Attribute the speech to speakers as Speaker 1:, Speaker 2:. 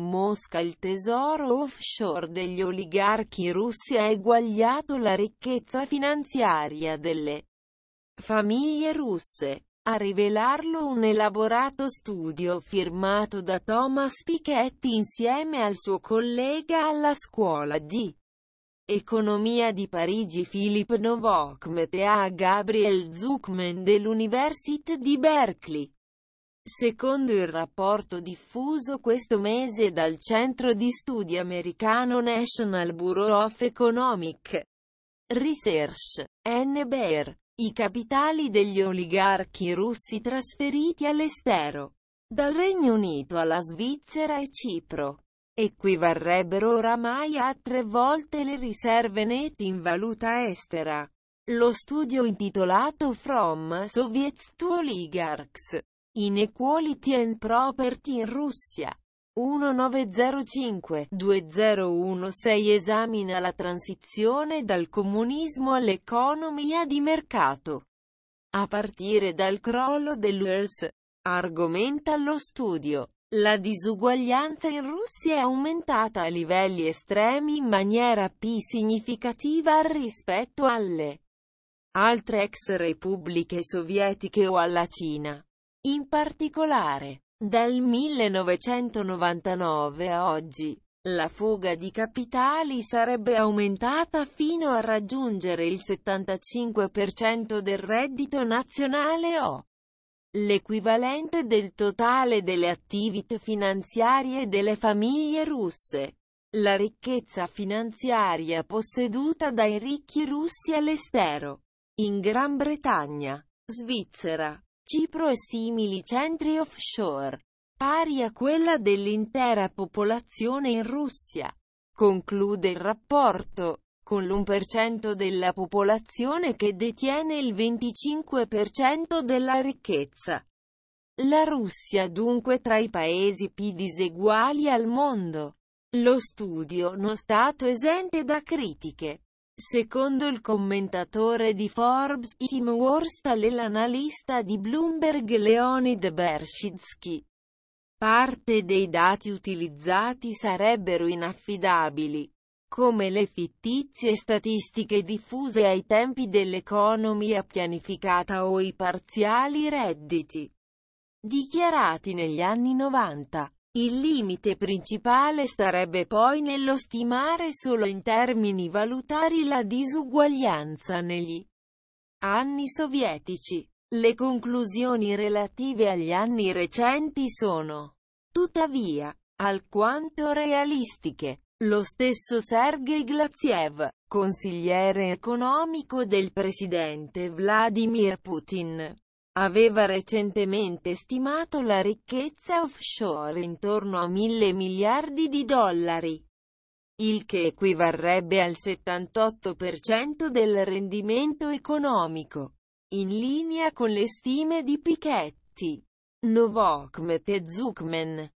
Speaker 1: Mosca il tesoro offshore degli oligarchi russi ha eguagliato la ricchezza finanziaria delle famiglie russe. A rivelarlo un elaborato studio firmato da Thomas Piketty insieme al suo collega alla scuola di Economia di Parigi Philippe Novokmet e a Gabriel Zuckman dell'Università di Berkeley. Secondo il rapporto diffuso questo mese dal centro di studi americano National Bureau of Economic Research, NBER, i capitali degli oligarchi russi trasferiti all'estero, dal Regno Unito alla Svizzera e Cipro, equivarrebbero oramai a tre volte le riserve nette in valuta estera. Lo studio intitolato From Soviets to Oligarchs Inequality and Property in Russia. 1905-2016 esamina la transizione dal comunismo all'economia di mercato. A partire dal crollo dell'URSS, argomenta lo studio. La disuguaglianza in Russia è aumentata a livelli estremi in maniera più significativa rispetto alle altre ex repubbliche sovietiche o alla Cina. In particolare, dal 1999 a oggi, la fuga di capitali sarebbe aumentata fino a raggiungere il 75% del reddito nazionale o l'equivalente del totale delle attività finanziarie delle famiglie russe. La ricchezza finanziaria posseduta dai ricchi russi all'estero, in Gran Bretagna, Svizzera, Cipro e simili centri offshore, pari a quella dell'intera popolazione in Russia. Conclude il rapporto, con l'1% della popolazione che detiene il 25% della ricchezza. La Russia dunque tra i paesi più diseguali al mondo. Lo studio non è stato esente da critiche. Secondo il commentatore di Forbes, Tim Worstall e l'analista di Bloomberg Leonid Bershidsky, parte dei dati utilizzati sarebbero inaffidabili, come le fittizie statistiche diffuse ai tempi dell'economia pianificata o i parziali redditi dichiarati negli anni 90. Il limite principale starebbe poi nello stimare solo in termini valutari la disuguaglianza negli anni sovietici. Le conclusioni relative agli anni recenti sono, tuttavia, alquanto realistiche. Lo stesso Sergei Glaziev, consigliere economico del presidente Vladimir Putin, aveva recentemente stimato la ricchezza offshore intorno a mille miliardi di dollari, il che equivarrebbe al 78% del rendimento economico, in linea con le stime di Piketty, Novok e Zuckman.